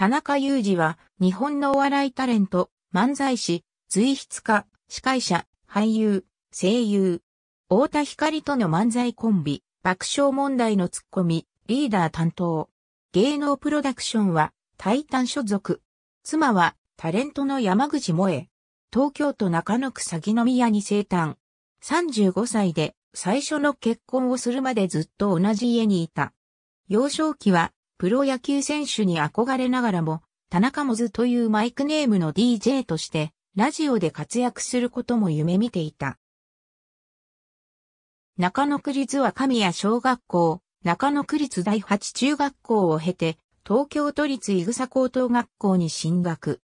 田中裕二は、日本のお笑いタレント、漫才師、随筆家、司会者、俳優、声優。太田光との漫才コンビ、爆笑問題のツッコミ、リーダー担当。芸能プロダクションは、タイタン所属。妻は、タレントの山口萌え。東京都中野区鷺宮に生誕。35歳で、最初の結婚をするまでずっと同じ家にいた。幼少期は、プロ野球選手に憧れながらも、田中もずというマイクネームの DJ として、ラジオで活躍することも夢見ていた。中野区立は神谷小学校、中野区立第8中学校を経て、東京都立い草高等学校に進学。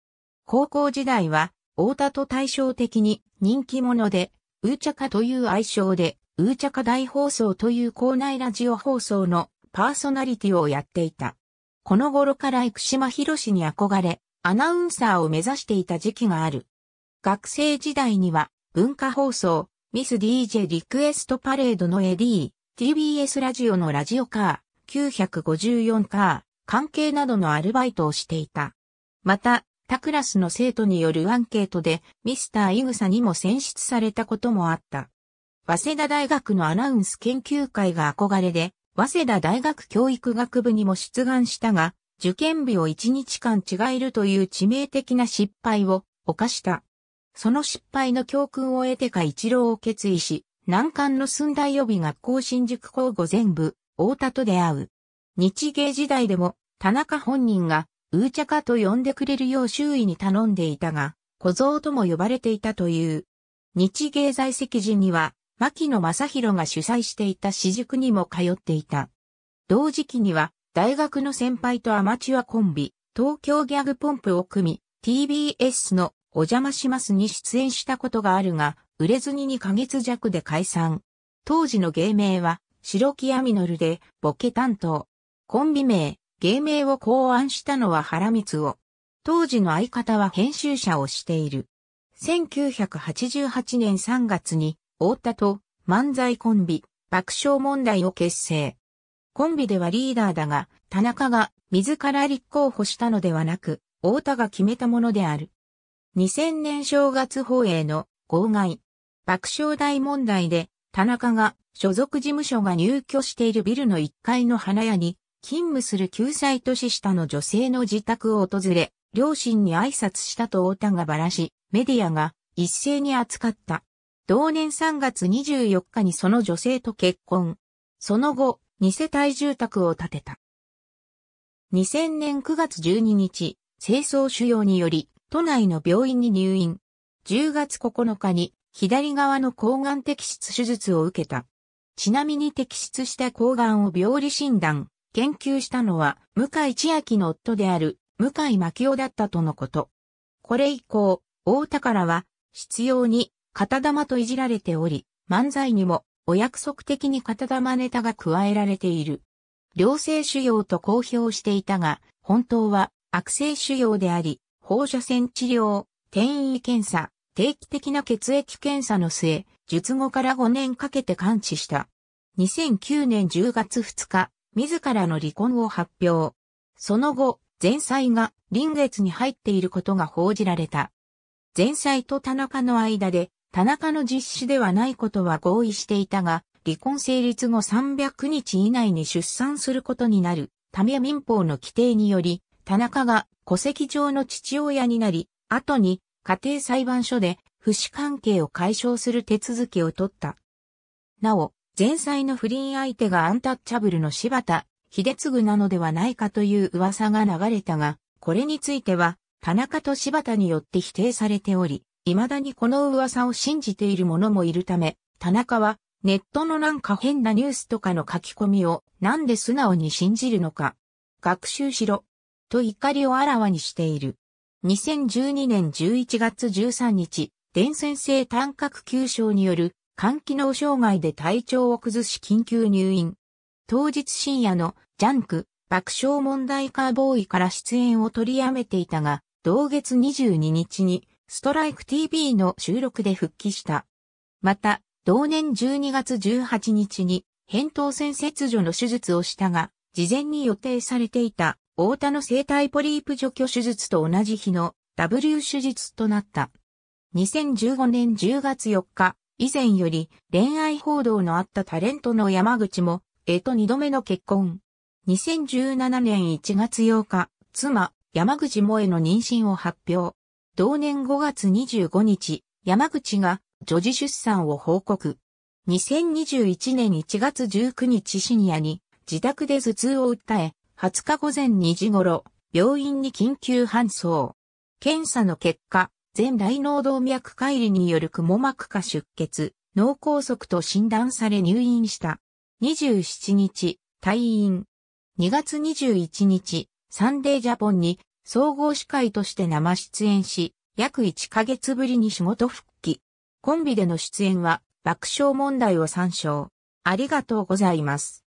高校時代は、大田と対照的に人気者で、ウーチャカという愛称で、ウーチャカ大放送という校内ラジオ放送のパーソナリティをやっていた。この頃から生島博士に憧れ、アナウンサーを目指していた時期がある。学生時代には、文化放送、ミス DJ リクエストパレードの AD、TBS ラジオのラジオカー、954カー、関係などのアルバイトをしていた。また、他クラスの生徒によるアンケートで、ミスターイグサにも選出されたこともあった。早稲田大学のアナウンス研究会が憧れで、早稲田大学教育学部にも出願したが、受験日を1日間違えるという致命的な失敗を犯した。その失敗の教訓を得てか一郎を決意し、難関の寸大予備学校新宿校後、全部、大田と出会う。日芸時代でも、田中本人が、うーちゃかと呼んでくれるよう周囲に頼んでいたが、小僧とも呼ばれていたという。日芸在籍時には、牧野正宏が主催していた私塾にも通っていた。同時期には、大学の先輩とアマチュアコンビ、東京ギャグポンプを組み、TBS のお邪魔しますに出演したことがあるが、売れずに2ヶ月弱で解散。当時の芸名は、白木アミノルで、ボケ担当。コンビ名、芸名を考案したのは原光夫。当時の相方は編集者をしている。1988年3月に太田と漫才コンビ、爆笑問題を結成。コンビではリーダーだが、田中が自ら立候補したのではなく、太田が決めたものである。2000年正月放映の号外、爆笑大問題で、田中が所属事務所が入居しているビルの1階の花屋に、勤務する9歳年下の女性の自宅を訪れ、両親に挨拶したと太田がばらし、メディアが一斉に扱った。同年3月24日にその女性と結婚。その後、二世帯住宅を建てた。2000年9月12日、清掃腫瘍により、都内の病院に入院。10月9日に、左側の抗がん摘出手術を受けた。ちなみに摘出した抗がんを病理診断、研究したのは、向井千秋の夫である、向井牧夫だったとのこと。これ以降、大田からは、執拗に片玉といじられており、漫才にもお約束的に片玉ネタが加えられている。良性腫瘍と公表していたが、本当は悪性腫瘍であり、放射線治療、転移検査、定期的な血液検査の末、術後から5年かけて完治した。2009年10月2日、自らの離婚を発表。その後、前妻が臨月に入っていることが報じられた。前妻と田中の間で田中の実施ではないことは合意していたが、離婚成立後300日以内に出産することになるため民法の規定により、田中が戸籍上の父親になり、後に家庭裁判所で不死関係を解消する手続きを取った。なお、前妻の不倫相手がアンタッチャブルの柴田、秀次なのではないかという噂が流れたが、これについては、田中と柴田によって否定されており、未だにこの噂を信じている者もいるため、田中はネットのなんか変なニュースとかの書き込みをなんで素直に信じるのか。学習しろ。と怒りをあらわにしている。2012年11月13日、伝染性単核急症による肝機能障害で体調を崩し緊急入院。当日深夜のジャンク爆笑問題カーボーイから出演を取りやめていたが、同月22日にストライク TV の収録で復帰した。また、同年12月18日に、扁桃腺切除の手術をしたが、事前に予定されていた、大田の生体ポリープ除去手術と同じ日の W 手術となった。2015年10月4日、以前より恋愛報道のあったタレントの山口も、えと二度目の結婚。2017年1月8日、妻、山口萌の妊娠を発表。同年5月25日、山口が女児出産を報告。2021年1月19日深夜に自宅で頭痛を訴え、20日午前2時頃、病院に緊急搬送。検査の結果、全大脳動脈解離によるくも膜下出血、脳梗塞と診断され入院した。27日、退院。2月21日、サンデージャポンに総合司会として生出演し、約1ヶ月ぶりに仕事復帰。コンビでの出演は爆笑問題を参照。ありがとうございます。